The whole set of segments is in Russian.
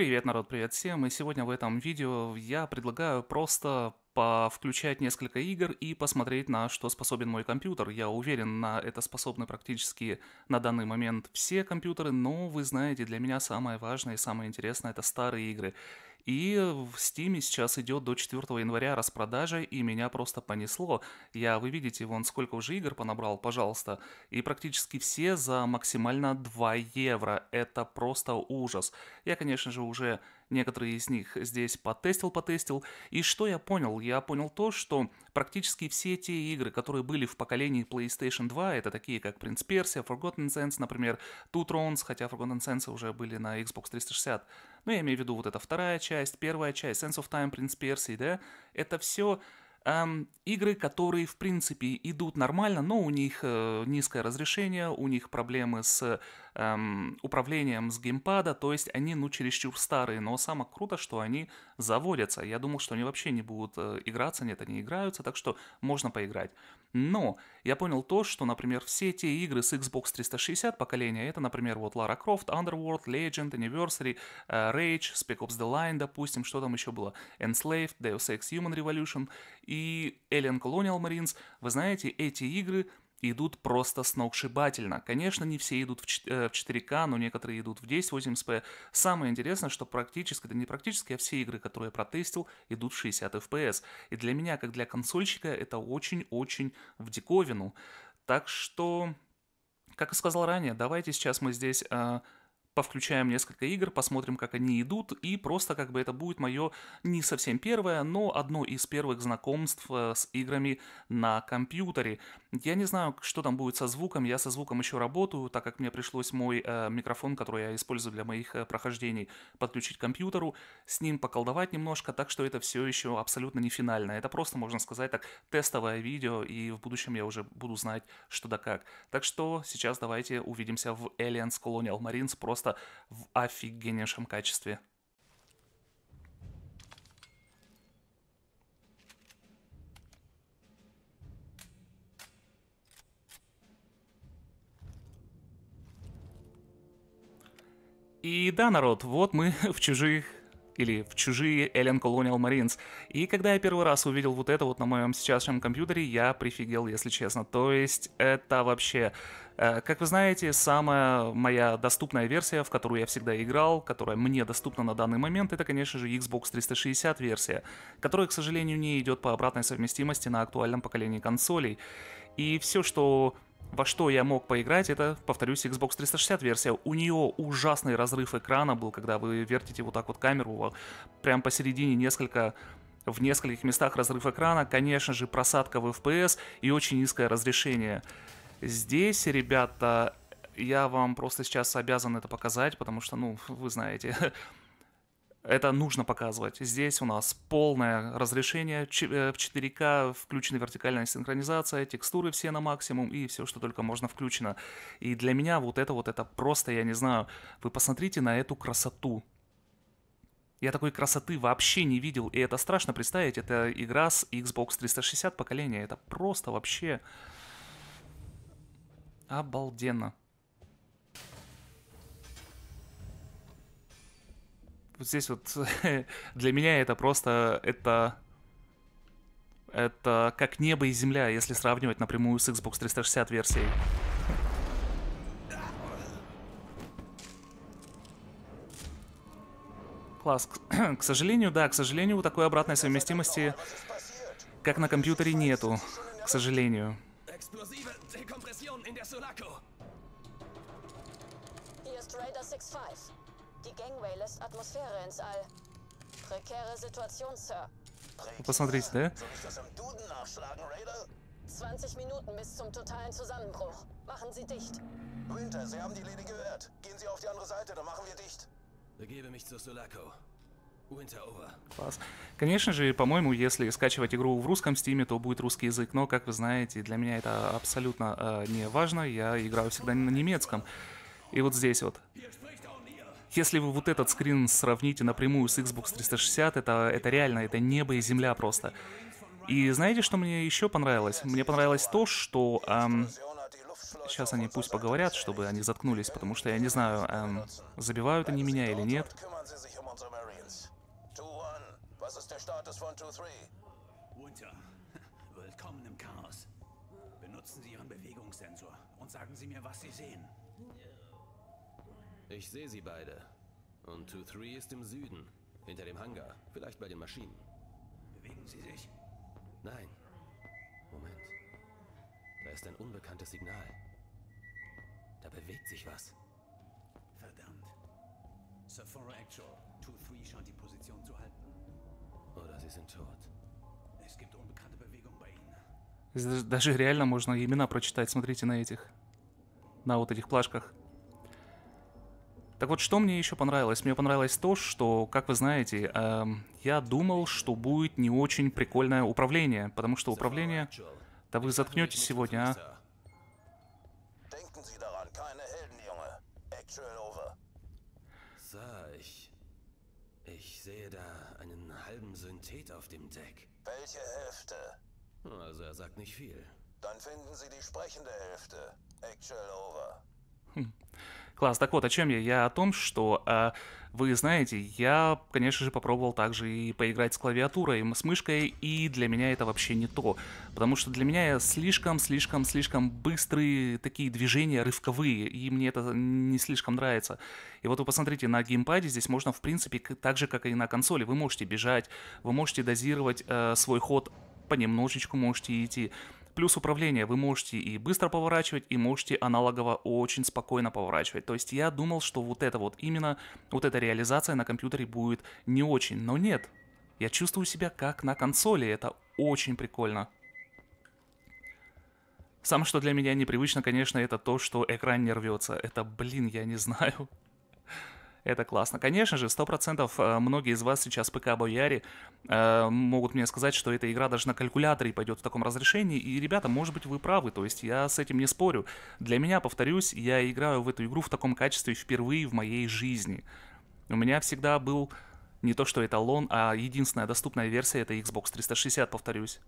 Привет, народ, привет всем, и сегодня в этом видео я предлагаю просто повключать несколько игр и посмотреть, на что способен мой компьютер. Я уверен, на это способны практически на данный момент все компьютеры, но вы знаете, для меня самое важное и самое интересное — это старые игры. И в Steam сейчас идет до 4 января распродажа, и меня просто понесло. Я, вы видите, вон сколько уже игр понабрал, пожалуйста. И практически все за максимально 2 евро. Это просто ужас. Я, конечно же, уже некоторые из них здесь потестил, потестил. И что я понял? Я понял то, что практически все те игры, которые были в поколении PlayStation 2, это такие как Prince Persia, Forgotten Sands, например, Two Thrones, хотя Forgotten Sands уже были на Xbox 360, ну, я имею в виду вот эта вторая часть, первая часть, Sense of Time, Prince Percy, да, это все эм, игры, которые, в принципе, идут нормально, но у них э, низкое разрешение, у них проблемы с эм, управлением с геймпада, то есть они, ну, чересчур старые, но самое круто, что они заводятся. Я думал, что они вообще не будут э, играться, нет, они играются, так что можно поиграть. Но я понял то, что, например, все те игры с Xbox 360 поколения, это, например, вот Lara Croft, Underworld, Legend, Anniversary, э, Rage, Spec Ops The Line, допустим, что там еще было, Enslaved, Deus Ex Human Revolution, и Alien Colonial Marines. Вы знаете, эти игры идут просто сногсшибательно. Конечно, не все идут в 4К, э, но некоторые идут в 1080p. Самое интересное, что практически, да не практически, а все игры, которые я протестил, идут в 60 FPS. И для меня, как для консольщика, это очень-очень в диковину. Так что, как и сказал ранее, давайте сейчас мы здесь э, повключаем несколько игр, посмотрим, как они идут, и просто как бы это будет мое не совсем первое, но одно из первых знакомств э, с играми на компьютере. Я не знаю, что там будет со звуком, я со звуком еще работаю, так как мне пришлось мой э, микрофон, который я использую для моих э, прохождений, подключить к компьютеру, с ним поколдовать немножко, так что это все еще абсолютно не финально. Это просто, можно сказать так, тестовое видео, и в будущем я уже буду знать, что да как. Так что сейчас давайте увидимся в Aliens Colonial Marines просто просто в офигеннейшем качестве. И да, народ, вот мы в чужих или в чужие Alien Colonial Marines. И когда я первый раз увидел вот это вот на моем сейчасшем компьютере, я прифигел, если честно. То есть это вообще... Э, как вы знаете, самая моя доступная версия, в которую я всегда играл, которая мне доступна на данный момент, это, конечно же, Xbox 360 версия, которая, к сожалению, не идет по обратной совместимости на актуальном поколении консолей. И все, что во что я мог поиграть, это, повторюсь, Xbox 360 версия. У нее ужасный разрыв экрана был, когда вы вертите вот так вот камеру, а прям посередине несколько в нескольких местах разрыв экрана, конечно же, просадка в FPS и очень низкое разрешение. Здесь, ребята, я вам просто сейчас обязан это показать, потому что, ну, вы знаете, Это нужно показывать. Здесь у нас полное разрешение в 4К, э, включена вертикальная синхронизация, текстуры все на максимум и все, что только можно включено. И для меня вот это вот, это просто, я не знаю, вы посмотрите на эту красоту. Я такой красоты вообще не видел, и это страшно представить. Это игра с Xbox 360 поколения, это просто вообще обалденно. вот здесь вот для меня это просто, это это как небо и земля, если сравнивать напрямую с Xbox 360 версией. Класс. К сожалению, да, к сожалению, такой обратной совместимости, как на компьютере, нету. К сожалению. Hier ist Die Gangway lässt Atmosphäre ins All. Prekäre Situation, Sir. Посмотрите, да? 20 Minuten bis zum totalen Zusammenbruch. Machen Sie dicht. Winter, Sie haben die Lady gehört. Gehen Sie auf die andere Seite, dann machen wir dicht. Begebe mich zu Sulaco. Класс. Конечно же, по-моему, если скачивать игру в русском стиме, то будет русский язык, но, как вы знаете, для меня это абсолютно э, не важно, я играю всегда на немецком. И вот здесь вот. Если вы вот этот скрин сравните напрямую с Xbox 360, это, это реально, это небо и земля просто. И знаете, что мне еще понравилось? Мне понравилось то, что... Эм, сейчас они пусть поговорят, чтобы они заткнулись, потому что я не знаю, эм, забивают они меня или нет. Ich sehe sie beide. Und 2-3 ist im Süden, hinter dem Hangar, vielleicht bei den Maschinen. Bewegen sie sich? Nein. Moment. Da ist ein unbekanntes Signal. Da bewegt sich was. Verdammt. Sephora Actual, 2-3 scheint die Position zu halten. Oder oh, sie sind tot. Es gibt unbekannte Bewegung bei ihnen. Здесь даже реально можно имена прочитать, смотрите на этих. На вот этих плашках. Так вот, что мне еще понравилось? Мне понравилось то, что, как вы знаете, эм, я думал, что будет не очень прикольное управление, потому что управление... Да вы заткнетесь сегодня, а? Also er sagt nicht viel. Dann finden Sie die sprechende Hälfte. Actual over. Хм. Класс, так вот, о чем я? Я о том, что э, вы знаете, я, конечно же, попробовал также и поиграть с клавиатурой, с мышкой, и для меня это вообще не то. Потому что для меня слишком-слишком-слишком быстрые такие движения рывковые, и мне это не слишком нравится. И вот вы посмотрите, на геймпаде здесь можно, в принципе, так же, как и на консоли. Вы можете бежать, вы можете дозировать э, свой ход понемножечку можете идти. Плюс управление, вы можете и быстро поворачивать, и можете аналогово очень спокойно поворачивать. То есть я думал, что вот это вот именно, вот эта реализация на компьютере будет не очень, но нет. Я чувствую себя как на консоли, это очень прикольно. Самое, что для меня непривычно, конечно, это то, что экран не рвется. Это, блин, я не знаю. Это классно. Конечно же, 100% э, многие из вас сейчас ПК-бояре э, могут мне сказать, что эта игра даже на калькуляторе пойдет в таком разрешении. И, ребята, может быть, вы правы, то есть я с этим не спорю. Для меня, повторюсь, я играю в эту игру в таком качестве впервые в моей жизни. У меня всегда был не то что эталон, а единственная доступная версия это Xbox 360, повторюсь.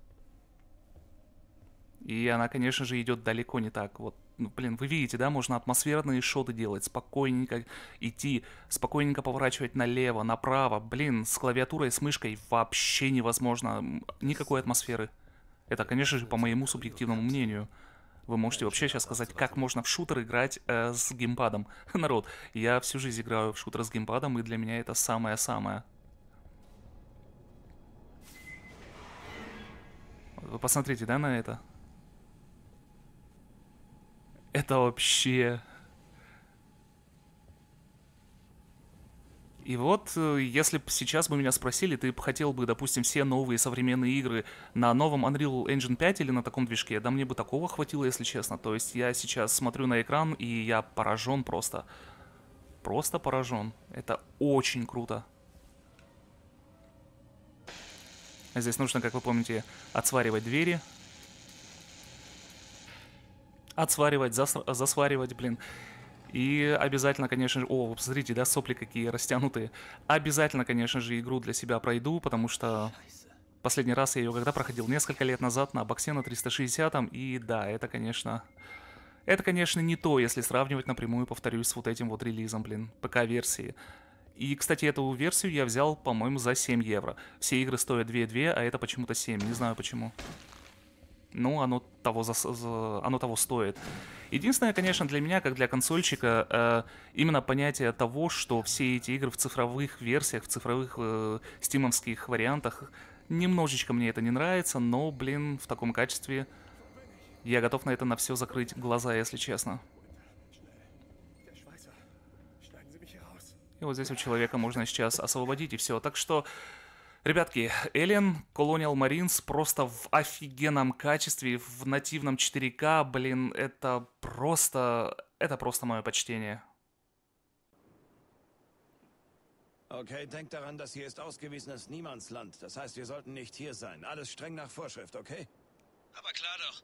И она, конечно же, идет далеко не так. Вот, ну, блин, вы видите, да, можно атмосферные шоты делать, спокойненько идти, спокойненько поворачивать налево, направо. Блин, с клавиатурой, с мышкой вообще невозможно. Никакой атмосферы. Это, конечно же, по моему субъективному мнению. Вы можете вообще сейчас сказать, как можно в шутер играть э, с геймпадом. Народ, я всю жизнь играю в шутер с геймпадом, и для меня это самое-самое. Вы посмотрите, да, на это? Это вообще... И вот, э, если бы сейчас бы меня спросили, ты бы хотел бы, допустим, все новые современные игры на новом Unreal Engine 5 или на таком движке, да мне бы такого хватило, если честно. То есть я сейчас смотрю на экран, и я поражен просто. Просто поражен. Это очень круто. А здесь нужно, как вы помните, отсваривать двери, отсваривать, зас, засваривать, блин. И обязательно, конечно же... О, вы посмотрите, да, сопли какие растянутые. Обязательно, конечно же, игру для себя пройду, потому что... Последний раз я ее когда проходил? Несколько лет назад на боксе на 360 -м. И да, это, конечно... Это, конечно, не то, если сравнивать напрямую, повторюсь, с вот этим вот релизом, блин, ПК-версии. И, кстати, эту версию я взял, по-моему, за 7 евро. Все игры стоят 2,2, а это почему-то 7, не знаю почему ну, оно того, за, за, оно того стоит. Единственное, конечно, для меня, как для консольщика, э, именно понятие того, что все эти игры в цифровых версиях, в цифровых э, стимовских вариантах, немножечко мне это не нравится, но, блин, в таком качестве я готов на это на все закрыть глаза, если честно. И вот здесь у человека можно сейчас освободить и все. Так что Ребятки, Alien Colonial Marines просто в офигенном качестве, в нативном 4К, блин, это просто... Это просто мое почтение. Okay, denkt daran, dass hier ist ausgewiesenes Niemandsland. Das heißt, wir sollten nicht hier sein. Alles streng nach Vorschrift, okay? Aber klar doch.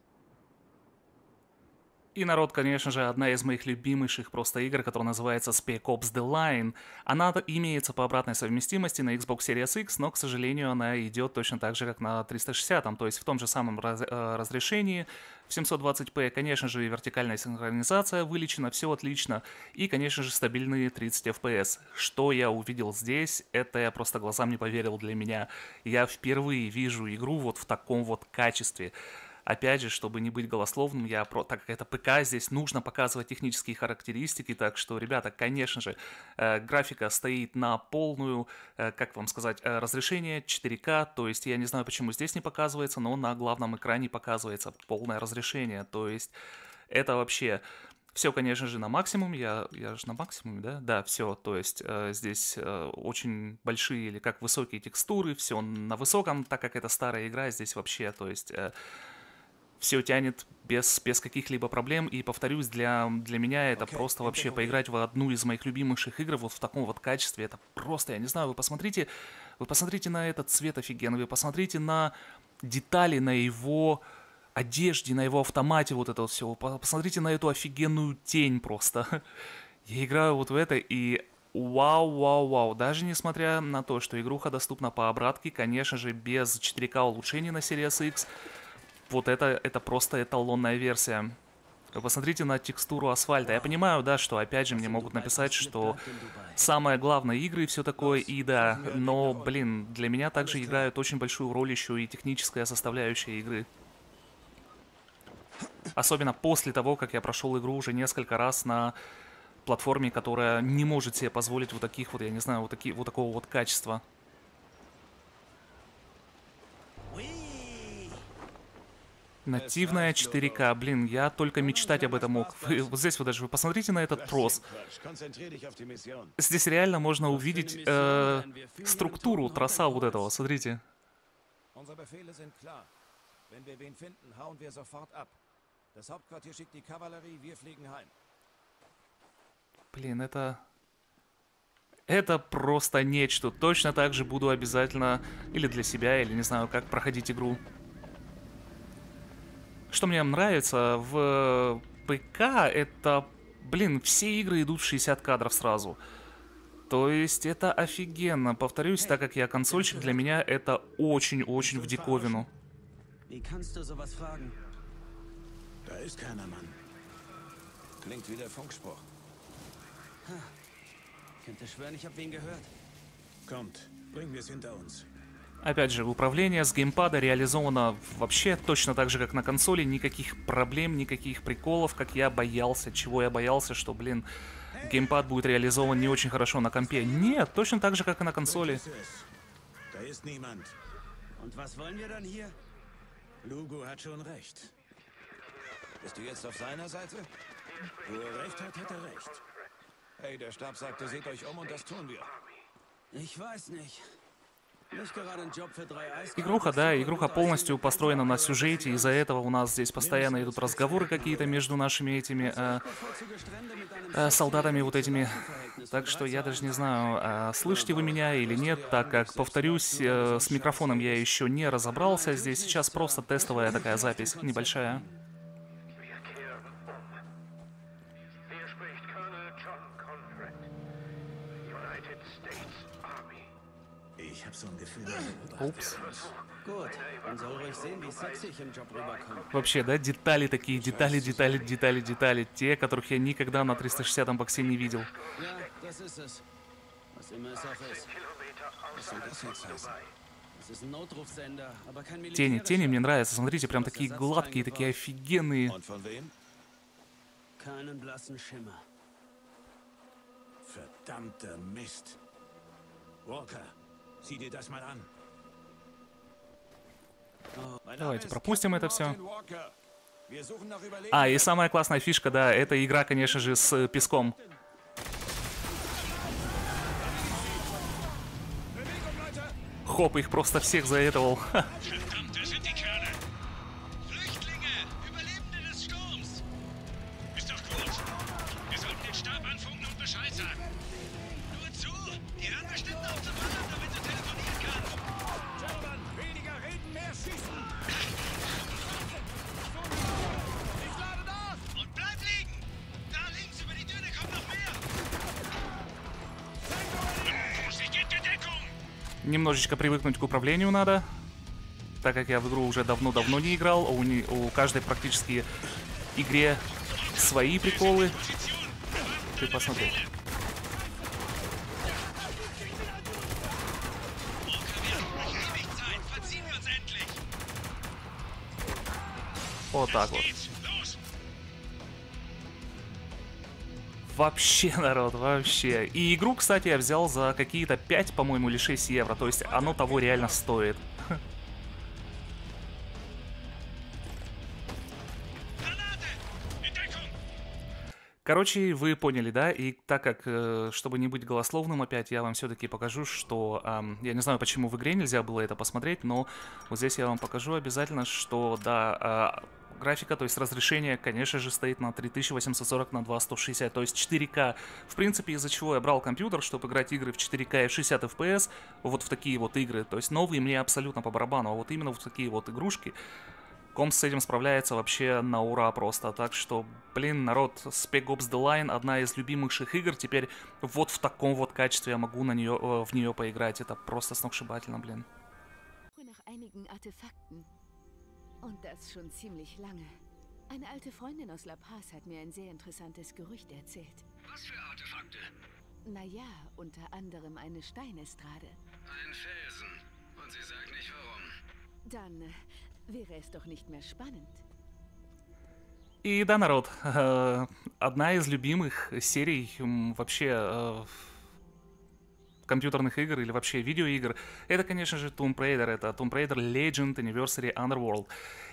И, народ, конечно же, одна из моих любимейших просто игр, которая называется Spec Ops The Line. Она имеется по обратной совместимости на Xbox Series X, но, к сожалению, она идет точно так же, как на 360, то есть в том же самом раз э, разрешении, 720p, конечно же, и вертикальная синхронизация вылечена, все отлично, и, конечно же, стабильные 30 FPS. Что я увидел здесь, это я просто глазам не поверил для меня. Я впервые вижу игру вот в таком вот качестве. Опять же, чтобы не быть голословным, я про, так как это ПК, здесь нужно показывать технические характеристики, так что, ребята, конечно же, э, графика стоит на полную, э, как вам сказать, э, разрешение 4К, то есть я не знаю, почему здесь не показывается, но на главном экране показывается полное разрешение, то есть это вообще... Все, конечно же, на максимум. Я, я же на максимуме, да? Да, все. То есть э, здесь э, очень большие или как высокие текстуры, все на высоком, так как это старая игра, здесь вообще, то есть... Э, все тянет без, без каких-либо проблем. И повторюсь, для, для меня это okay, просто вообще поиграть в одну из моих любимейших игр вот в таком вот качестве. Это просто, я не знаю, вы посмотрите, вы посмотрите на этот цвет офигенный, вы посмотрите на детали, на его одежде, на его автомате вот это вот все. Посмотрите на эту офигенную тень просто. Я играю вот в это и Вау, вау, вау. Даже несмотря на то, что игруха доступна по обратке, конечно же, без 4К улучшений на Series X, вот это, это просто эталонная версия. посмотрите на текстуру асфальта. Я понимаю, да, что опять же мне могут написать, что самое главное игры и все такое, и да, но, блин, для меня также играют очень большую роль еще и техническая составляющая игры. Особенно после того, как я прошел игру уже несколько раз на платформе, которая не может себе позволить вот таких вот, я не знаю, вот, такие, вот такого вот качества. нативная 4К. Блин, я только мечтать об этом мог. Вы, вот здесь вы даже вы посмотрите на этот трос. Здесь реально можно увидеть э, структуру троса вот этого. Смотрите. Блин, это... Это просто нечто. Точно так же буду обязательно или для себя, или не знаю, как проходить игру что мне нравится в ПК, это, блин, все игры идут в 60 кадров сразу. То есть это офигенно. Повторюсь, так как я консольщик, для меня это очень-очень в диковину. Kommt, bringen wir es hinter uns. Опять же, управление с геймпада реализовано вообще точно так же, как на консоли. Никаких проблем, никаких приколов, как я боялся. Чего я боялся, что, блин, геймпад будет реализован не очень хорошо на компе. Нет, точно так же, как и на консоли. Er er um ich weiß nicht. Игруха, да, игруха полностью построена на сюжете, из-за этого у нас здесь постоянно идут разговоры какие-то между нашими этими э, э, солдатами вот этими. Так что я даже не знаю, э, слышите вы меня или нет, так как, повторюсь, э, с микрофоном я еще не разобрался здесь, сейчас просто тестовая такая запись небольшая. Упс. Вообще, да, детали такие, детали, детали, детали, детали. Те, которых я никогда на 360 боксе не видел. Тени, тени мне нравятся. Смотрите, прям такие гладкие, такие офигенные. Verdammter Mist. Walker, Sieh das mal an. Давайте пропустим это все. А, и самая классная фишка, да, это игра, конечно же, с песком. Хоп, их просто всех заэтовал. Немножечко привыкнуть к управлению надо, так как я в игру уже давно-давно не играл, а у, не, у каждой практически игре свои приколы. Ты посмотри. Вот так вот. вообще, народ, вообще. И игру, кстати, я взял за какие-то 5, по-моему, или 6 евро, то есть оно того реально стоит. Короче, вы поняли, да? И так как, э, чтобы не быть голословным опять, я вам все-таки покажу, что... Эм, я не знаю, почему в игре нельзя было это посмотреть, но вот здесь я вам покажу обязательно, что, да, а, графика, то есть разрешение, конечно же, стоит на 3840 на 2160, то есть 4К. В принципе, из-за чего я брал компьютер, чтобы играть игры в 4К и 60 FPS, вот в такие вот игры. То есть новые мне абсолютно по барабану, а вот именно в такие вот игрушки. Комс с этим справляется вообще на ура просто. Так что, блин, народ, Spec Ops The Line одна из любимейших игр. Теперь вот в таком вот качестве я могу на нее, э, в нее поиграть. Это просто сногсшибательно, блин. Und das schon ziemlich lange. Eine alte Freundin aus La Paz hat mir ein sehr interessantes Gerücht erzählt. Was für Artefakte? Naja, unter anderem eine Steinestrade. Ein Felsen. Und sie sagt nicht warum. Dann äh, wäre es doch nicht mehr spannend. И да, народ, одна из любимых серий вообще э, компьютерных игр или вообще видеоигр, это, конечно же, Tomb Raider. Это Tomb Raider Legend Anniversary Underworld.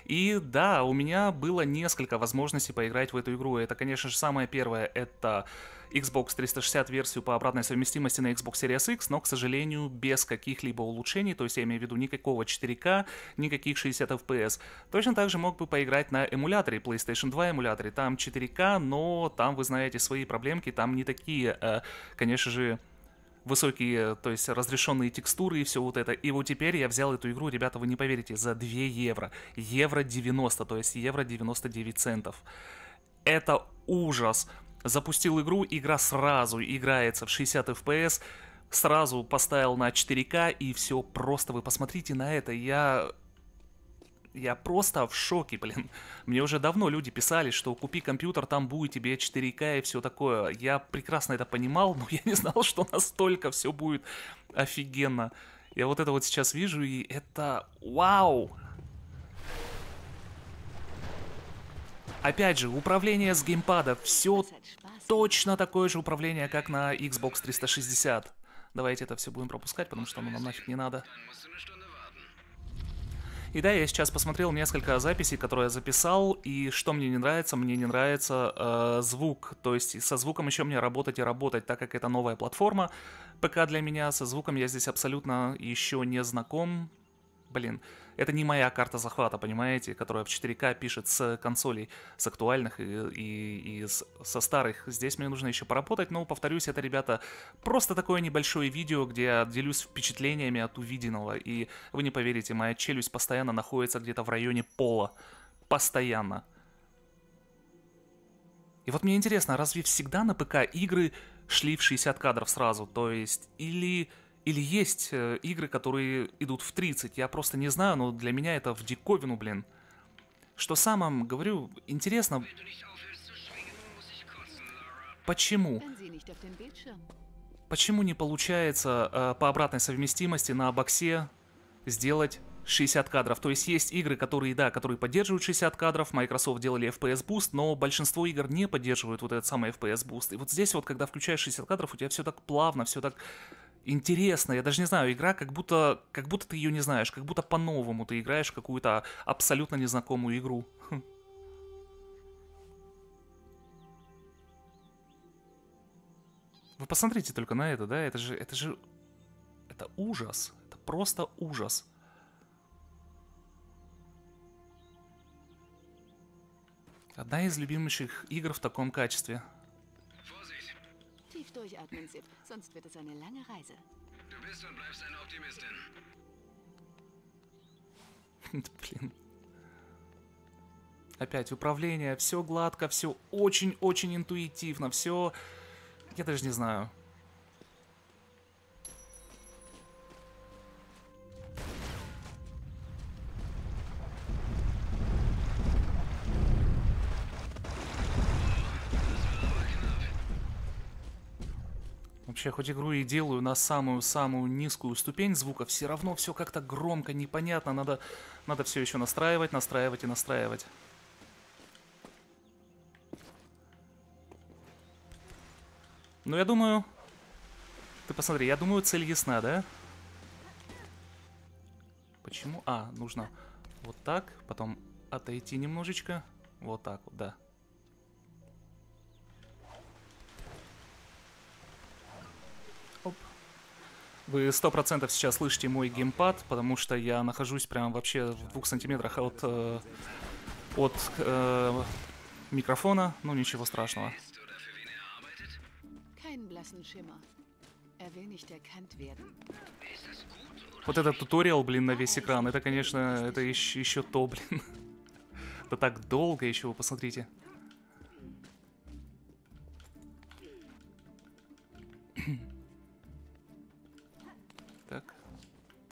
И да, у меня было несколько возможностей поиграть в эту игру. Это, конечно же, самое первое, это Xbox 360 версию по обратной совместимости на Xbox Series X, но, к сожалению, без каких-либо улучшений, то есть я имею в виду никакого 4К, никаких 60 FPS. Точно так же мог бы поиграть на эмуляторе, PlayStation 2 эмуляторе, там 4К, но там, вы знаете, свои проблемки, там не такие, э, конечно же, высокие, э, то есть разрешенные текстуры и все вот это. И вот теперь я взял эту игру, ребята, вы не поверите, за 2 евро. Евро 90, то есть евро 99 центов. Это ужас. Запустил игру, игра сразу играется в 60 FPS, сразу поставил на 4К и все, просто вы посмотрите на это. Я я просто в шоке, блин. Мне уже давно люди писали, что купи компьютер, там будет тебе 4К и все такое. Я прекрасно это понимал, но я не знал, что настолько все будет офигенно. Я вот это вот сейчас вижу, и это вау! Опять же, управление с геймпада. Все точно такое же управление, как на Xbox 360. Давайте это все будем пропускать, потому что оно нам нафиг не надо. И да, я сейчас посмотрел несколько записей, которые я записал, и что мне не нравится, мне не нравится э, звук. То есть со звуком еще мне работать и работать, так как это новая платформа ПК для меня, со звуком я здесь абсолютно еще не знаком. Блин. Это не моя карта захвата, понимаете, которая в 4К пишет с консолей, с актуальных и, и, и со старых. Здесь мне нужно еще поработать, но, повторюсь, это, ребята, просто такое небольшое видео, где я делюсь впечатлениями от увиденного. И вы не поверите, моя челюсть постоянно находится где-то в районе пола. Постоянно. И вот мне интересно, разве всегда на ПК игры шли в 60 кадров сразу? То есть, или или есть э, игры, которые идут в 30, я просто не знаю, но для меня это в диковину, блин. Что самым, говорю, интересно... Почему? Почему не получается э, по обратной совместимости на боксе сделать 60 кадров? То есть есть игры, которые, да, которые поддерживают 60 кадров, Microsoft делали FPS Boost, но большинство игр не поддерживают вот этот самый FPS Boost. И вот здесь вот, когда включаешь 60 кадров, у тебя все так плавно, все так Интересно, я даже не знаю, игра, как будто, как будто ты ее не знаешь, как будто по-новому ты играешь какую-то абсолютно незнакомую игру. Хм. Вы посмотрите только на это, да? Это же, это же, это ужас. Это просто ужас. Одна из любимейших игр в таком качестве – durchatmen, Zip. Sonst wird es eine lange Reise. Du bist und bleibst eine Optimistin. Блин. Опять управление, все гладко, все очень-очень интуитивно, все... Я даже не знаю. я хоть игру и делаю на самую-самую низкую ступень звука, все равно все как-то громко, непонятно, надо, надо все еще настраивать, настраивать и настраивать. Ну, я думаю... Ты посмотри, я думаю, цель ясна, да? Почему? А, нужно вот так, потом отойти немножечко. Вот так вот, да. Вы сто процентов сейчас слышите мой геймпад, потому что я нахожусь прям вообще в двух сантиметрах от, э, от э, микрофона, ну, ничего страшного. Er вот этот туториал, блин, на весь экран, это, конечно, это еще, еще то, блин. Да так долго еще, вы посмотрите.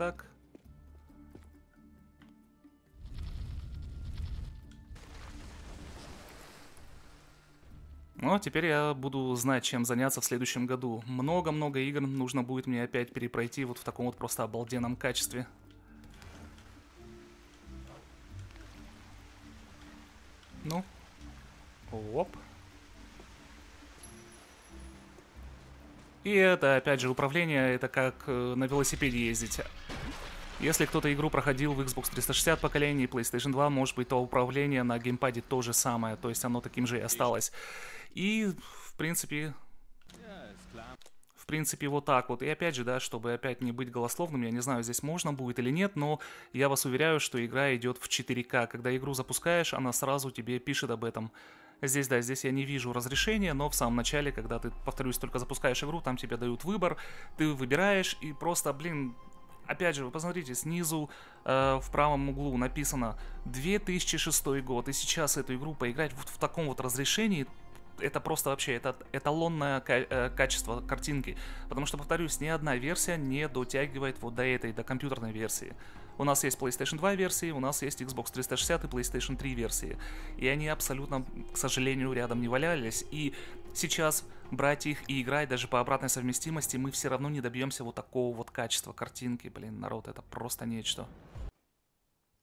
так. Но ну, а теперь я буду знать, чем заняться в следующем году. Много-много игр нужно будет мне опять перепройти вот в таком вот просто обалденном качестве. Ну. Оп. И это, опять же, управление, это как э, на велосипеде ездить. Если кто-то игру проходил в Xbox 360 поколении, PlayStation 2, может быть, то управление на геймпаде то же самое, то есть оно таким же и осталось. И, в принципе, в принципе, вот так вот. И опять же, да, чтобы опять не быть голословным, я не знаю, здесь можно будет или нет, но я вас уверяю, что игра идет в 4К. Когда игру запускаешь, она сразу тебе пишет об этом. Здесь, да, здесь я не вижу разрешения, но в самом начале, когда ты, повторюсь, только запускаешь игру, там тебе дают выбор, ты выбираешь, и просто, блин, Опять же, вы посмотрите, снизу э, в правом углу написано 2006 год, и сейчас эту игру поиграть вот в таком вот разрешении, это просто вообще это эталонное э, качество картинки. Потому что, повторюсь, ни одна версия не дотягивает вот до этой, до компьютерной версии. У нас есть PlayStation 2 версии, у нас есть Xbox 360 и PlayStation 3 версии. И они абсолютно, к сожалению, рядом не валялись. И сейчас брать их и играть даже по обратной совместимости, мы все равно не добьемся вот такого вот качества картинки. Блин, народ, это просто нечто.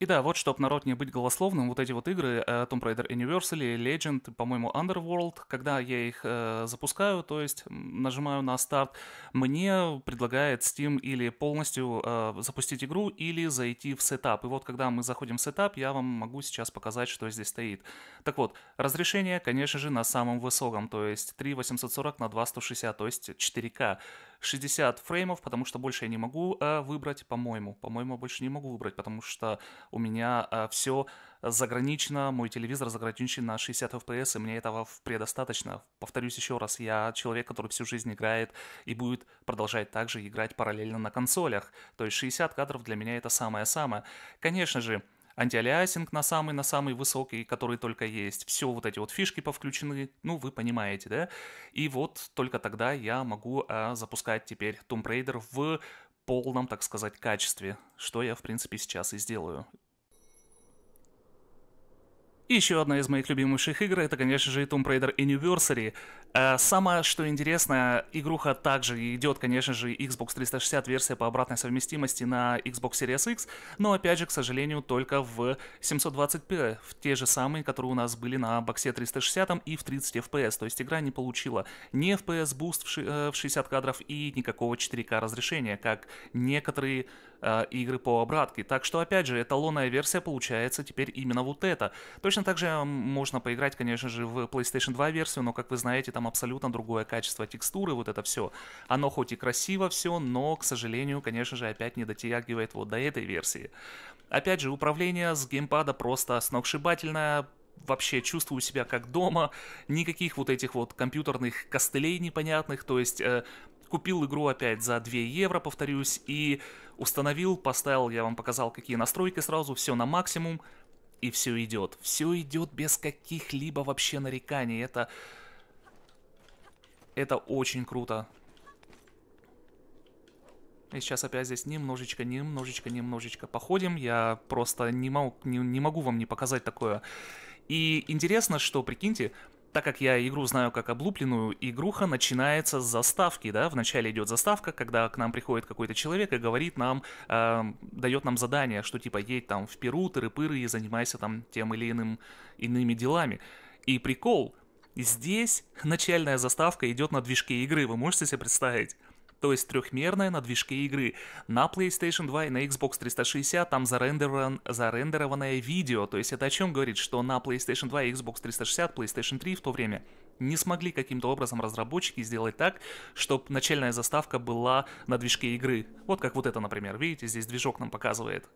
И да, вот чтобы народ не быть голословным, вот эти вот игры э, Tomb Raider Anniversary, Legend, по-моему, Underworld, когда я их э, запускаю, то есть нажимаю на старт, мне предлагает Steam или полностью э, запустить игру, или зайти в сетап. И вот когда мы заходим в сетап, я вам могу сейчас показать, что здесь стоит. Так вот, разрешение, конечно же, на самом высоком, то есть 3840 на 2160, то есть 4К. 60 фреймов, потому что больше я не могу э, выбрать, по-моему. По-моему, больше не могу выбрать, потому что у меня э, все загранично, мой телевизор заграничен на 60 FPS, и мне этого предостаточно. Повторюсь еще раз, я человек, который всю жизнь играет и будет продолжать также играть параллельно на консолях. То есть 60 кадров для меня это самое-самое. Конечно же, антиалиасинг на самый, на самый высокий, который только есть, все вот эти вот фишки повключены, ну, вы понимаете, да? И вот только тогда я могу а, запускать теперь Tomb Raider в полном, так сказать, качестве, что я, в принципе, сейчас и сделаю. И еще одна из моих любимейших игр, это, конечно же, Tomb Raider Anniversary. Э, самое, что интересно, игруха также идет, конечно же, Xbox 360 версия по обратной совместимости на Xbox Series X, но, опять же, к сожалению, только в 720p, в те же самые, которые у нас были на боксе 360 и в 30 FPS, то есть игра не получила ни FPS-буст в 60 э, кадров и никакого 4К разрешения, как некоторые Э, игры по обратке. Так что, опять же, эталонная версия получается теперь именно вот эта. Точно так же можно поиграть, конечно же, в PlayStation 2 версию, но, как вы знаете, там абсолютно другое качество текстуры, вот это все. Оно хоть и красиво все, но, к сожалению, конечно же, опять не дотягивает вот до этой версии. Опять же, управление с геймпада просто сногсшибательное, вообще чувствую себя как дома, никаких вот этих вот компьютерных костылей непонятных, то есть э, Купил игру опять за 2 евро, повторюсь, и установил, поставил, я вам показал, какие настройки сразу, все на максимум, и все идет. Все идет без каких-либо вообще нареканий. Это... Это очень круто. И сейчас опять здесь немножечко, немножечко, немножечко походим. Я просто не, мог, не, не могу вам не показать такое. И интересно, что, прикиньте, так как я игру знаю как облупленную, игруха начинается с заставки, да, вначале идет заставка, когда к нам приходит какой-то человек и говорит нам, э, эм, дает нам задание, что типа едь там в Перу, тыры-пыры и занимайся там тем или иным, иными делами. И прикол, здесь начальная заставка идет на движке игры, вы можете себе представить? то есть трехмерная на движке игры. На PlayStation 2 и на Xbox 360 там зарендерован, зарендерованное видео, то есть это о чем говорит, что на PlayStation 2 и Xbox 360, PlayStation 3 в то время не смогли каким-то образом разработчики сделать так, чтобы начальная заставка была на движке игры. Вот как вот это, например. Видите, здесь движок нам показывает.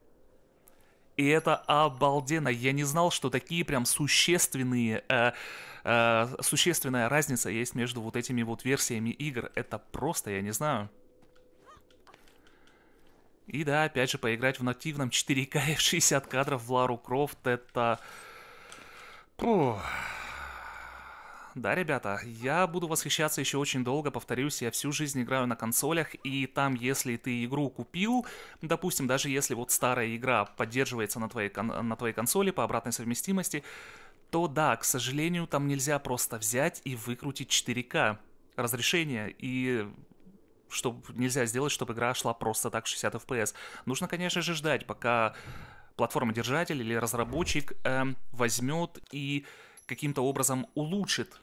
И это обалденно. Я не знал, что такие прям существенные... Э, э, существенная разница есть между вот этими вот версиями игр. Это просто, я не знаю. И да, опять же, поиграть в нативном 4К 60 кадров в Лару Крофт, это... Фух. Да, ребята, я буду восхищаться еще очень долго, повторюсь, я всю жизнь играю на консолях, и там, если ты игру купил, допустим, даже если вот старая игра поддерживается на твоей, на твоей консоли по обратной совместимости, то да, к сожалению, там нельзя просто взять и выкрутить 4К разрешение, и чтобы нельзя сделать, чтобы игра шла просто так 60 FPS. Нужно, конечно же, ждать, пока платформодержатель или разработчик э, эм, возьмет и каким-то образом улучшит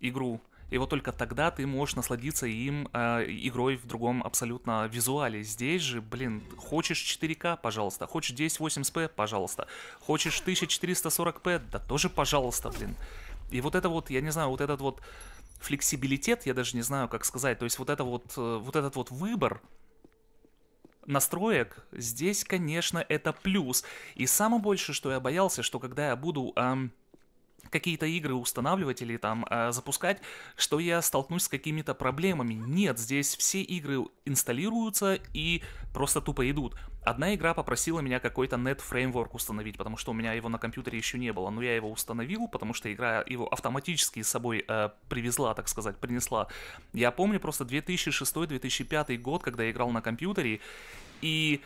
игру. И вот только тогда ты можешь насладиться им э, игрой в другом абсолютно визуале. Здесь же, блин, хочешь 4К, пожалуйста, хочешь 1080p, пожалуйста, хочешь 1440p, да тоже пожалуйста, блин. И вот это вот, я не знаю, вот этот вот флексибилитет, я даже не знаю, как сказать, то есть вот, это вот, э, вот этот вот выбор настроек, здесь, конечно, это плюс. И самое большее, что я боялся, что когда я буду... Эм, какие-то игры устанавливать или там э, запускать, что я столкнусь с какими-то проблемами. Нет, здесь все игры инсталируются и просто тупо идут. Одна игра попросила меня какой-то net фреймворк установить, потому что у меня его на компьютере еще не было, но я его установил, потому что игра его автоматически с собой э, привезла, так сказать, принесла. Я помню просто 2006-2005 год, когда я играл на компьютере, и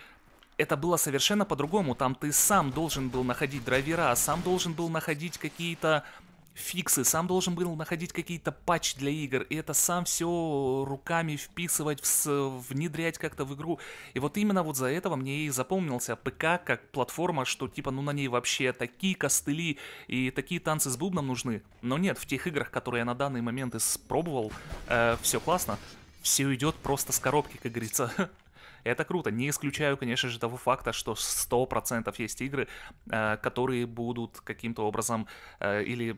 это было совершенно по-другому. Там ты сам должен был находить драйвера, сам должен был находить какие-то фиксы, сам должен был находить какие-то патчи для игр, и это сам все руками вписывать, вс внедрять как-то в игру. И вот именно вот за этого мне и запомнился ПК как платформа, что типа, ну на ней вообще такие костыли и такие танцы с бубном нужны. Но нет, в тех играх, которые я на данный момент испробовал, э, все классно. Все идет просто с коробки, как говорится. Это круто. Не исключаю, конечно же, того факта, что 100% есть игры, э, которые будут каким-то образом, э, или,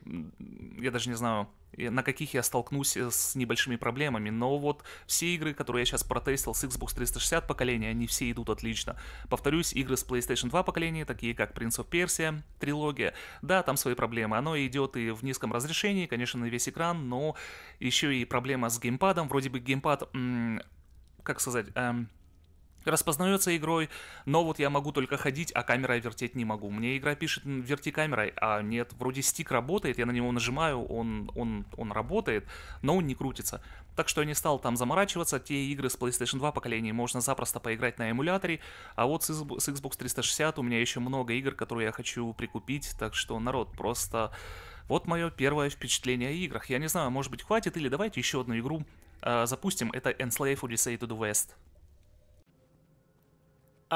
я даже не знаю, на каких я столкнусь э, с небольшими проблемами. Но вот все игры, которые я сейчас протестил с Xbox 360 поколения, они все идут отлично. Повторюсь, игры с PlayStation 2 поколения, такие как Prince of Persia, трилогия, да, там свои проблемы. Оно идет и в низком разрешении, конечно, на весь экран, но еще и проблема с геймпадом. Вроде бы геймпад, м- как сказать... Эм, распознается игрой, но вот я могу только ходить, а камерой вертеть не могу. Мне игра пишет, верти камерой, а нет, вроде стик работает, я на него нажимаю, он, он, он работает, но он не крутится. Так что я не стал там заморачиваться, те игры с PlayStation 2 поколения можно запросто поиграть на эмуляторе, а вот с, Xbox 360 у меня еще много игр, которые я хочу прикупить, так что, народ, просто... Вот мое первое впечатление о играх. Я не знаю, может быть хватит, или давайте еще одну игру э, запустим. Это Enslave Odyssey to the West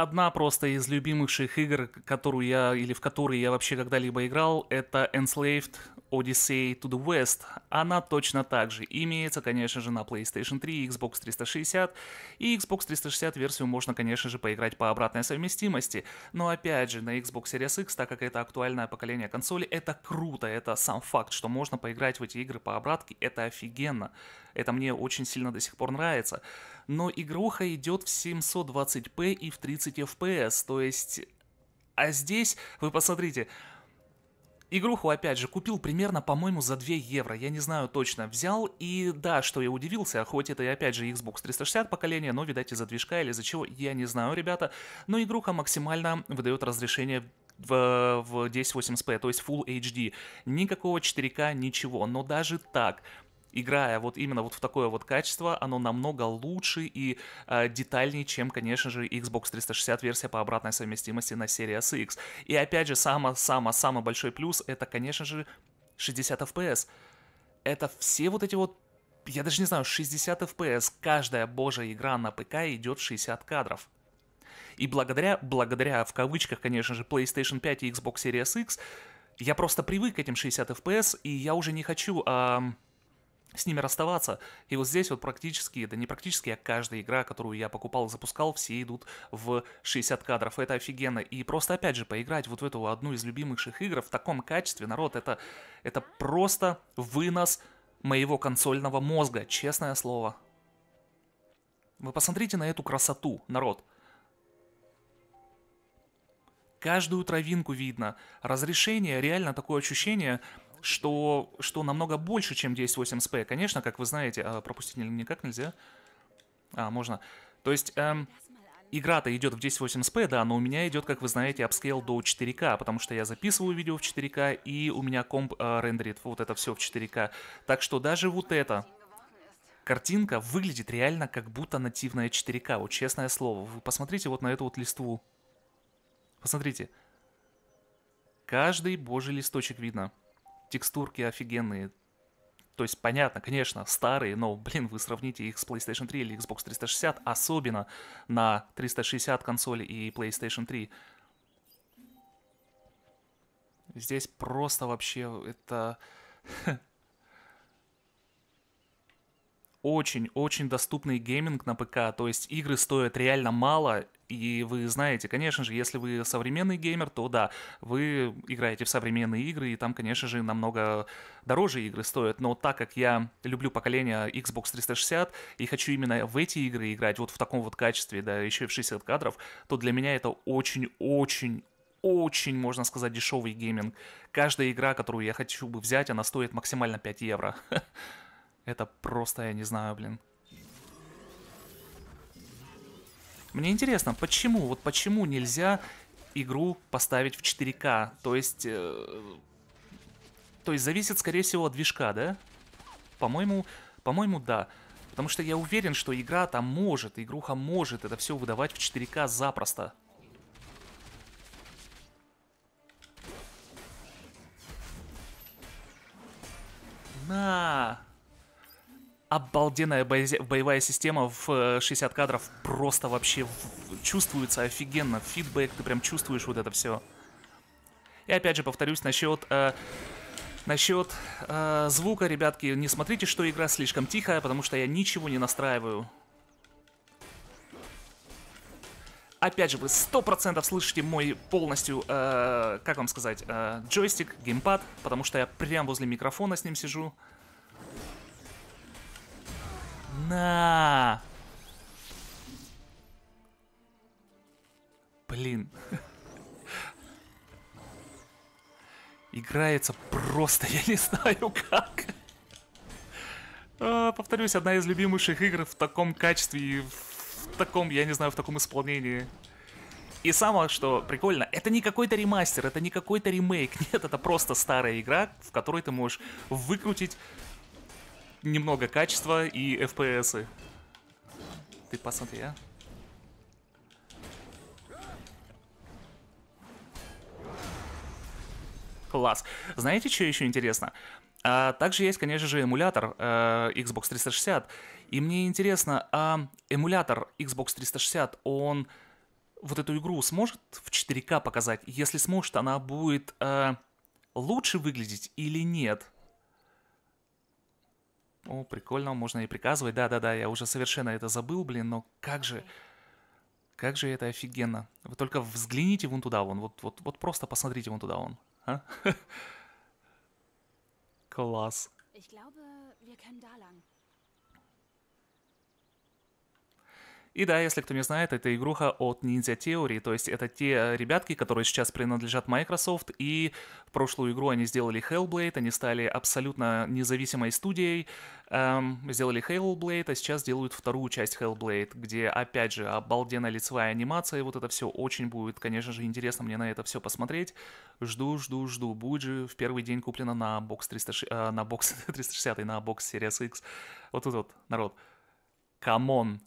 одна просто из любимых игр, которую я или в которые я вообще когда-либо играл, это Enslaved Odyssey to the West, она точно так же имеется, конечно же, на PlayStation 3, Xbox 360, и Xbox 360 версию можно, конечно же, поиграть по обратной совместимости, но опять же, на Xbox Series X, так как это актуальное поколение консоли, это круто, это сам факт, что можно поиграть в эти игры по обратке, это офигенно, это мне очень сильно до сих пор нравится, но игруха идет в 720p и в 30 FPS, то есть... А здесь, вы посмотрите, Игруху, опять же, купил примерно, по-моему, за 2 евро, я не знаю точно, взял, и да, что я удивился, а хоть это и опять же Xbox 360 поколения, но, видать, из-за движка или из-за чего, я не знаю, ребята, но игруха максимально выдает разрешение в, в 1080p, то есть Full HD. Никакого 4К, ничего. Но даже так, играя вот именно вот в такое вот качество, оно намного лучше и э, детальнее, чем, конечно же, Xbox 360 версия по обратной совместимости на Series X. И опять же, само-само-самый большой плюс это, конечно же, 60 FPS. Это все вот эти вот я даже не знаю, 60 FPS, каждая божья игра на ПК идет 60 кадров. И благодаря, благодаря, в кавычках, конечно же, PlayStation 5 и Xbox Series X, я просто привык к этим 60 FPS, и я уже не хочу эм, с ними расставаться. И вот здесь вот практически, да не практически, а каждая игра, которую я покупал и запускал, все идут в 60 кадров. Это офигенно. И просто, опять же, поиграть вот в эту одну из любимейших игр в таком качестве, народ, это, это просто вынос моего консольного мозга, честное слово. Вы посмотрите на эту красоту, народ. Каждую травинку видно. Разрешение, реально такое ощущение, что, что намного больше, чем 1080p. Конечно, как вы знаете, а, пропустить никак нельзя. А, можно. То есть... Эм, Игра-то идет в 1080p, да, но у меня идет, как вы знаете, апскейл до 4К, потому что я записываю видео в 4К, и у меня комп э, рендерит вот это все в 4К. Так что даже вот это, картинка выглядит реально как будто нативная 4К, вот честное слово. Вы посмотрите вот на эту вот листву. Посмотрите. Каждый божий листочек видно текстурки офигенные. То есть, понятно, конечно, старые, но, блин, вы сравните их с PlayStation 3 или Xbox 360, особенно на 360 консоли и PlayStation 3. Здесь просто вообще это... Очень-очень доступный гейминг на ПК, то есть игры стоят реально мало, и вы знаете, конечно же, если вы современный геймер, то да, вы играете в современные игры, и там, конечно же, намного дороже игры стоят. Но так как я люблю поколение Xbox 360 и хочу именно в эти игры играть вот в таком вот качестве, да, еще и в 60 кадров, то для меня это очень-очень очень, можно сказать, дешевый гейминг. Каждая игра, которую я хочу бы взять, она стоит максимально 5 евро. Это просто, я не знаю, блин. Мне интересно, почему, вот почему нельзя игру поставить в 4К? То есть, э, то есть зависит, скорее всего, от движка, да? По-моему, по-моему, да. Потому что я уверен, что игра там может, игруха может это все выдавать в 4К запросто. На! обалденная боевая система в 60 э, кадров просто вообще чувствуется офигенно. Фидбэк, ты прям чувствуешь вот это все. И опять же повторюсь насчет... Э, насчет э, звука, ребятки, не смотрите, что игра слишком тихая, потому что я ничего не настраиваю. Опять же, вы 100% слышите мой полностью, э, как вам сказать, э, джойстик, геймпад, потому что я прям возле микрофона с ним сижу. На! Блин. Играется просто, я не знаю как. А, повторюсь, одна из любимейших игр в таком качестве и в таком, я не знаю, в таком исполнении. И самое, что прикольно, это не какой-то ремастер, это не какой-то ремейк. Нет, это просто старая игра, в которой ты можешь выкрутить немного качества и FPS. -ы. Ты посмотри, а. Класс. Знаете, что еще интересно? А, также есть, конечно же, эмулятор э, Xbox 360. И мне интересно, а эмулятор Xbox 360, он вот эту игру сможет в 4К показать? Если сможет, она будет э, лучше выглядеть или нет? О, прикольно, можно и приказывать. Да-да-да, я уже совершенно это забыл, блин, но как же... Как же это офигенно. Вы только взгляните вон туда вон, вот, вот, вот просто посмотрите вон туда вон. А? Класс. Ich glaube, wir können da lang. И да, если кто не знает, это игруха от Ninja Theory, то есть это те э, ребятки, которые сейчас принадлежат Microsoft, и в прошлую игру они сделали Hellblade, они стали абсолютно независимой студией, эм, сделали Hellblade, а сейчас делают вторую часть Hellblade, где, опять же, обалденная лицевая анимация, и вот это все очень будет, конечно же, интересно мне на это все посмотреть. Жду, жду, жду. Будет же в первый день куплено на бокс 360, э, на бокс 360 и на бокс Series X. Вот тут вот, народ. Камон.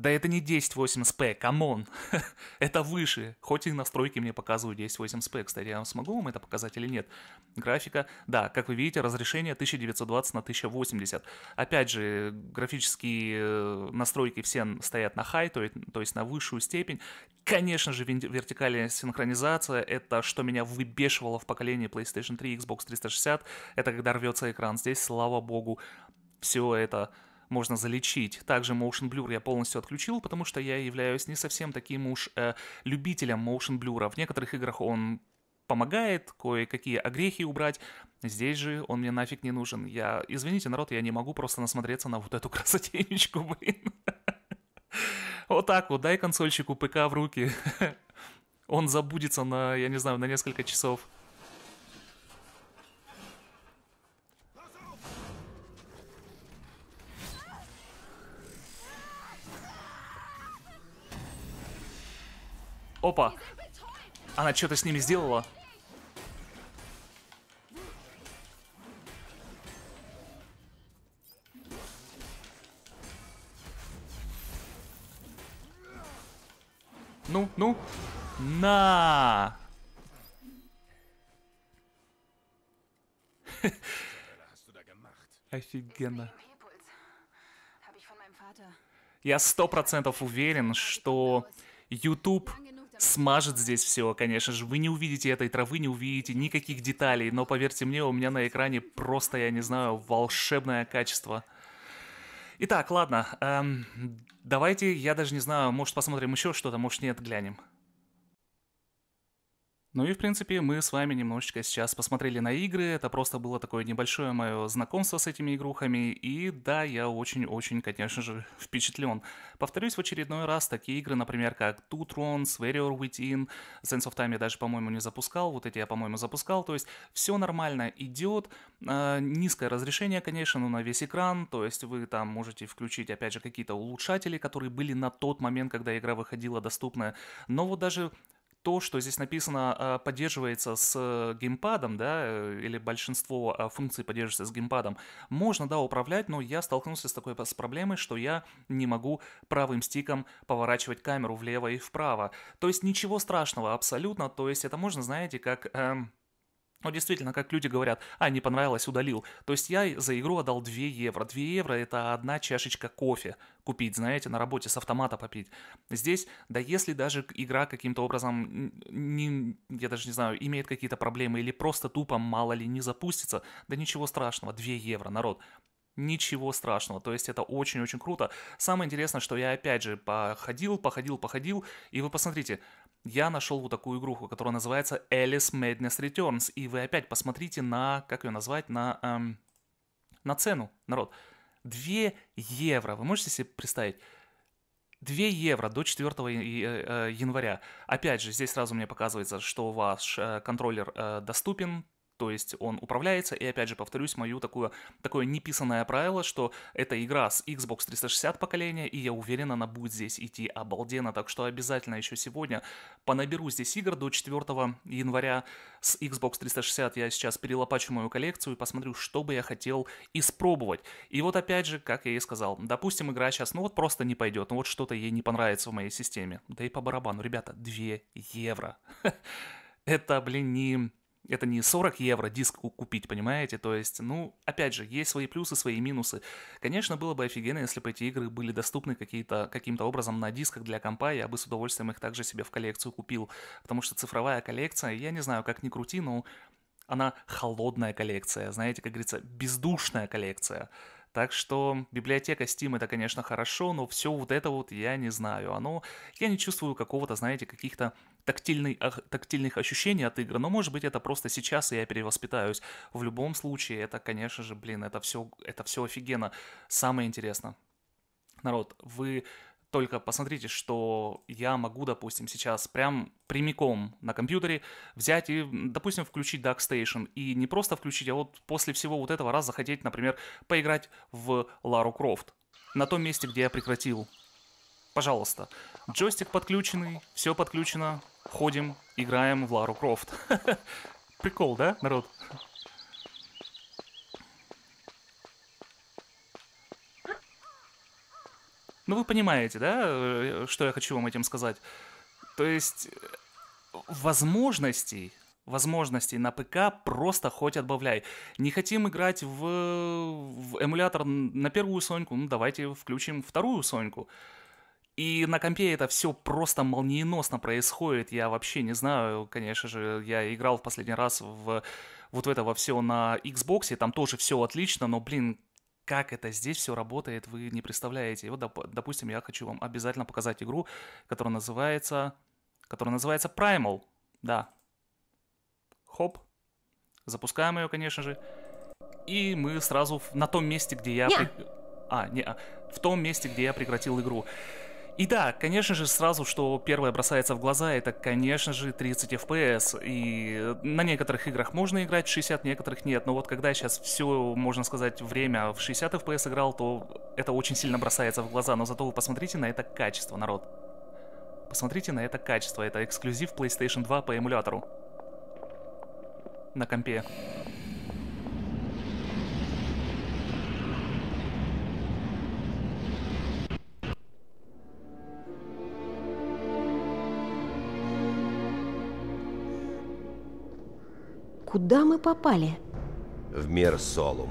Да это не 1080p, камон. это выше. Хоть и настройки мне показывают 1080p. Кстати, я смогу вам это показать или нет? Графика, да, как вы видите, разрешение 1920 на 1080. Опять же, графические э, настройки все стоят на хай, то, то есть на высшую степень. Конечно же, вертикальная синхронизация — это что меня выбешивало в поколении PlayStation 3 Xbox 360. Это когда рвется экран. Здесь, слава богу, все это можно залечить. Также motion blur я полностью отключил, потому что я являюсь не совсем таким уж э, любителем motion blur. В некоторых играх он помогает кое-какие огрехи убрать. Здесь же он мне нафиг не нужен. Я, извините, народ, я не могу просто насмотреться на вот эту красотенечку, блин. Вот так вот, дай консольщику ПК в руки. Он забудется на, я не знаю, на несколько часов. Опа. Она что-то с ними сделала. Ну, ну. На! Офигенно. Я сто процентов уверен, что YouTube смажет здесь все, конечно же. Вы не увидите этой травы, не увидите никаких деталей, но поверьте мне, у меня на экране просто, я не знаю, волшебное качество. Итак, ладно, эм, давайте, я даже не знаю, может посмотрим еще что-то, может нет, глянем. Ну и, в принципе, мы с вами немножечко сейчас посмотрели на игры, это просто было такое небольшое мое знакомство с этими игрухами, и да, я очень-очень, конечно же, впечатлен. Повторюсь в очередной раз, такие игры, например, как Two Thrones, Warrior Within, Sense of Time я даже, по-моему, не запускал, вот эти я, по-моему, запускал, то есть все нормально идет, а, низкое разрешение, конечно, но на весь экран, то есть вы там можете включить, опять же, какие-то улучшатели, которые были на тот момент, когда игра выходила доступная, но вот даже то, что здесь написано, а, поддерживается с э, геймпадом, да, э, или большинство а, функций поддерживается с геймпадом, можно, да, управлять, но я столкнулся с такой с проблемой, что я не могу правым стиком поворачивать камеру влево и вправо. То есть ничего страшного абсолютно, то есть это можно, знаете, как... Эм, ну, действительно, как люди говорят, а, не понравилось, удалил. То есть я за игру отдал 2 евро. 2 евро – это одна чашечка кофе купить, знаете, на работе с автомата попить. Здесь, да если даже игра каким-то образом, не, я даже не знаю, имеет какие-то проблемы или просто тупо, мало ли, не запустится, да ничего страшного, 2 евро, народ. Ничего страшного, то есть это очень-очень круто. Самое интересное, что я опять же походил, походил, походил, и вы посмотрите – я нашел вот такую игруху, которая называется Alice Madness Returns. И вы опять посмотрите на, как ее назвать, на, эм, на цену, народ. 2 евро, вы можете себе представить? 2 евро до 4 э, января. Опять же, здесь сразу мне показывается, что ваш э, контроллер э, доступен, то есть он управляется, и опять же, повторюсь, мою такую, такое неписанное правило, что это игра с Xbox 360 поколения, и я уверен, она будет здесь идти обалденно, так что обязательно еще сегодня понаберу здесь игр до 4 января с Xbox 360. Я сейчас перелопачу мою коллекцию и посмотрю, что бы я хотел испробовать. И вот опять же, как я и сказал, допустим, игра сейчас, ну вот просто не пойдет, ну вот что-то ей не понравится в моей системе. Да и по барабану, ребята, 2 евро. Это, блин, не это не 40 евро диск купить, понимаете? То есть, ну, опять же, есть свои плюсы, свои минусы. Конечно, было бы офигенно, если бы эти игры были доступны каким-то образом на дисках для компа, я бы с удовольствием их также себе в коллекцию купил. Потому что цифровая коллекция, я не знаю, как ни крути, но она холодная коллекция, знаете, как говорится, бездушная коллекция. Так что библиотека Steam это, конечно, хорошо, но все вот это вот я не знаю. Оно, я не чувствую какого-то, знаете, каких-то тактильных, ощущений от игры. Но, может быть, это просто сейчас я перевоспитаюсь. В любом случае, это, конечно же, блин, это все, это все офигенно. Самое интересное. Народ, вы только посмотрите, что я могу, допустим, сейчас прям прямиком на компьютере взять и, допустим, включить Duck Station. И не просто включить, а вот после всего вот этого раз захотеть, например, поиграть в Лару Крофт. На том месте, где я прекратил. Пожалуйста. Джойстик подключенный, все подключено. Ходим, играем в Лару Крофт. Прикол, да, народ? Ну, вы понимаете, да, э, что я хочу вам этим сказать? То есть э, возможностей возможностей на ПК просто хоть отбавляй. Не хотим играть в, в эмулятор на первую Соньку, ну давайте включим вторую Соньку. И на компе это все просто молниеносно происходит. Я вообще не знаю, конечно же, я играл в последний раз в вот этого все на Xbox, там тоже все отлично, но, блин, как это здесь все работает, вы не представляете. И вот, доп- допустим, я хочу вам обязательно показать игру, которая называется, которая называется Primal. Да. Хоп. Запускаем ее, конечно же. И мы сразу на том месте, где я... При... А, не, а, в том месте, где я прекратил игру. И да, конечно же, сразу, что первое бросается в глаза, это, конечно же, 30 FPS. И на некоторых играх можно играть в 60, некоторых нет. Но вот когда я сейчас все, можно сказать, время в 60 FPS играл, то это очень сильно бросается в глаза. Но зато вы посмотрите на это качество, народ. Посмотрите на это качество. Это эксклюзив PlayStation 2 по эмулятору. На компе. Куда мы попали? В мир Солум.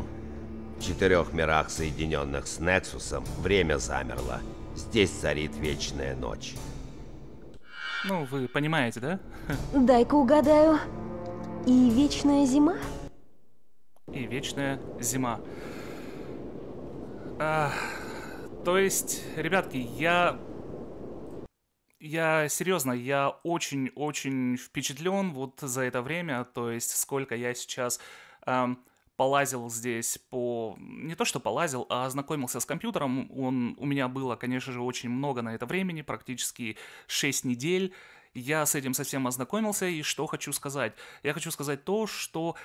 В четырех мирах, соединенных с Нексусом, время замерло. Здесь царит вечная ночь. Ну, вы понимаете, да? Дай-ка угадаю. И вечная зима? И вечная зима. А, то есть, ребятки, я я серьезно, я очень-очень впечатлен вот за это время, то есть сколько я сейчас эм, полазил здесь по... Не то, что полазил, а ознакомился с компьютером. Он... У меня было, конечно же, очень много на это времени, практически 6 недель. Я с этим совсем ознакомился, и что хочу сказать? Я хочу сказать то, что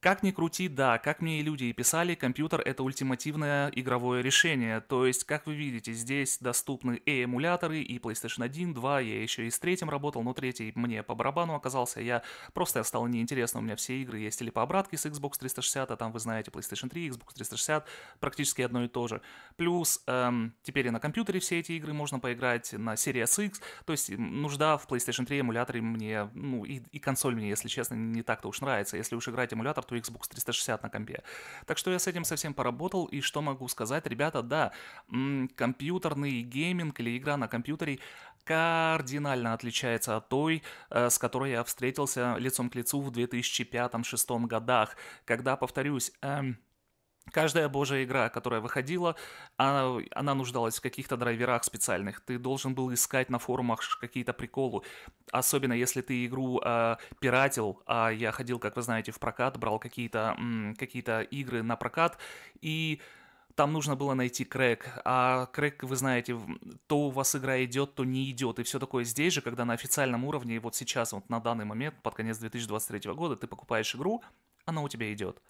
как ни крути, да, как мне и люди и писали, компьютер это ультимативное игровое решение. То есть, как вы видите, здесь доступны и эмуляторы, и PlayStation 1, 2, я еще и с третьим работал, но третий мне по барабану оказался, я просто стал неинтересно, у меня все игры есть или по обратке с Xbox 360, а там, вы знаете, PlayStation 3, Xbox 360, практически одно и то же. Плюс, эм, теперь и на компьютере все эти игры можно поиграть, на Series X, то есть нужда в PlayStation 3 эмуляторе мне, ну и, и консоль мне, если честно, не так-то уж нравится. Если уж играть эмулятор, контакту Xbox 360 на компе. Так что я с этим совсем поработал, и что могу сказать, ребята, да, компьютерный гейминг или игра на компьютере кардинально отличается от той, э, с которой я встретился лицом к лицу в 2005-2006 годах, когда, повторюсь, эм, Каждая божья игра, которая выходила, она, она нуждалась в каких-то драйверах специальных. Ты должен был искать на форумах какие-то приколы. Особенно если ты игру э, пиратил, а я ходил, как вы знаете, в прокат, брал какие-то м- какие игры на прокат, и там нужно было найти крэк, а крэк, вы знаете, то у вас игра идет, то не идет, и все такое здесь же, когда на официальном уровне, вот сейчас, вот на данный момент, под конец 2023 года, ты покупаешь игру, она у тебя идет.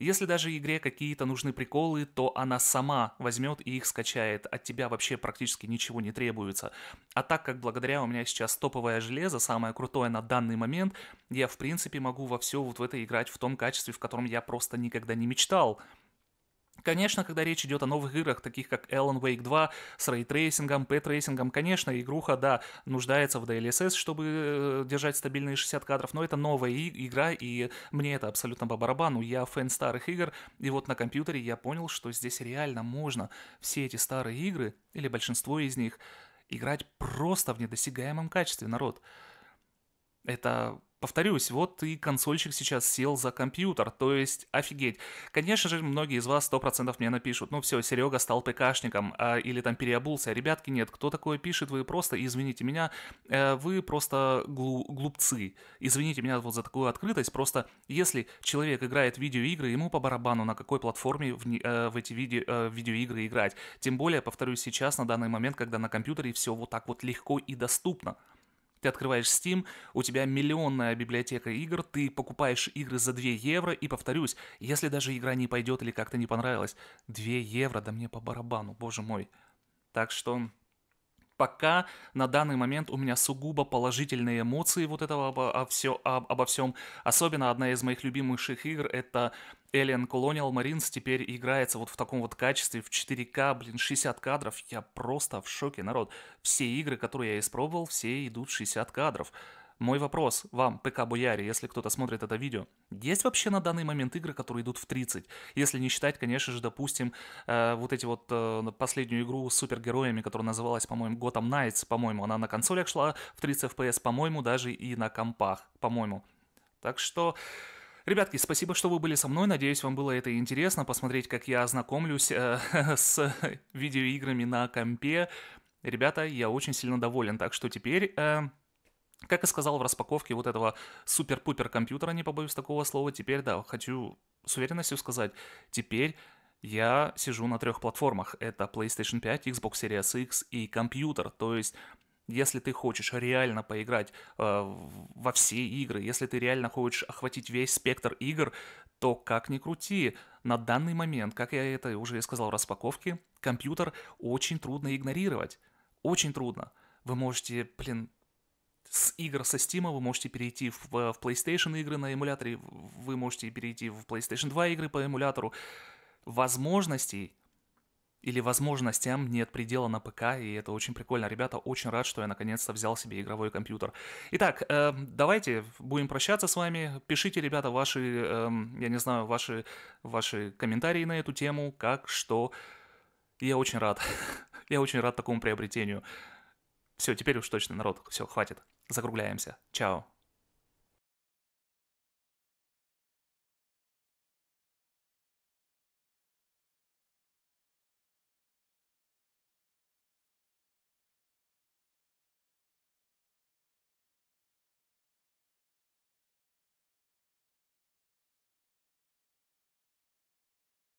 Если даже игре какие-то нужны приколы, то она сама возьмет и их скачает. От тебя вообще практически ничего не требуется. А так как благодаря у меня сейчас топовое железо, самое крутое на данный момент, я в принципе могу во все вот в это играть в том качестве, в котором я просто никогда не мечтал. Конечно, когда речь идет о новых играх, таких как Alan Wake 2 с рейтрейсингом, пэтрейсингом, конечно, игруха, да, нуждается в DLSS, чтобы э, держать стабильные 60 кадров, но это новая игра, и мне это абсолютно по барабану. Я фэн старых игр, и вот на компьютере я понял, что здесь реально можно все эти старые игры, или большинство из них, играть просто в недосягаемом качестве, народ. Это повторюсь, вот и консольщик сейчас сел за компьютер, то есть офигеть. Конечно же, многие из вас 100% мне напишут, ну все, Серега стал ПКшником, а, или там переобулся. А ребятки, нет, кто такое пишет, вы просто, извините меня, э, вы просто глу глупцы. Извините меня вот за такую открытость, просто если человек играет в видеоигры, ему по барабану, на какой платформе в, э, в эти видео, э, видеоигры играть. Тем более, повторюсь, сейчас, на данный момент, когда на компьютере все вот так вот легко и доступно. Ты открываешь Steam, у тебя миллионная библиотека игр, ты покупаешь игры за 2 евро, и повторюсь, если даже игра не пойдет или как-то не понравилась, 2 евро, да мне по барабану, боже мой. Так что пока на данный момент у меня сугубо положительные эмоции вот этого обо, обо, все, обо всем. Особенно одна из моих любимейших игр — это Alien Colonial Marines теперь играется вот в таком вот качестве, в 4К, блин, 60 кадров. Я просто в шоке, народ. Все игры, которые я испробовал, все идут 60 кадров. Мой вопрос вам, ПК Бояре, если кто-то смотрит это видео, есть вообще на данный момент игры, которые идут в 30? Если не считать, конечно же, допустим, э, вот эти вот э, последнюю игру с супергероями, которая называлась, по-моему, Gotham Knights, по-моему, она на консолях шла в 30 FPS, по-моему, даже и на компах, по-моему. Так что... Ребятки, спасибо, что вы были со мной. Надеюсь, вам было это интересно посмотреть, как я ознакомлюсь э, с видеоиграми на компе. Ребята, я очень сильно доволен. Так что теперь... Э, как и сказал в распаковке вот этого супер-пупер компьютера, не побоюсь такого слова, теперь, да, хочу с уверенностью сказать, теперь я сижу на трех платформах. Это PlayStation 5, Xbox Series X и компьютер. То есть если ты хочешь реально поиграть э, во все игры, если ты реально хочешь охватить весь спектр игр, то как ни крути, на данный момент, как я это уже и сказал в распаковке, компьютер очень трудно игнорировать. Очень трудно. Вы можете, блин, с игр со Steam вы можете перейти в, э, в PlayStation игры на эмуляторе, вы можете перейти в PlayStation 2 игры по эмулятору. Возможностей или возможностям нет предела на ПК, и это очень прикольно. Ребята, очень рад, что я наконец-то взял себе игровой компьютер. Итак, э, давайте будем прощаться с вами. Пишите, ребята, ваши, э, я не знаю, ваши, ваши комментарии на эту тему, как, что. Я очень рад. я очень рад такому приобретению. Все, теперь уж точно, народ, все, хватит. Закругляемся. Чао.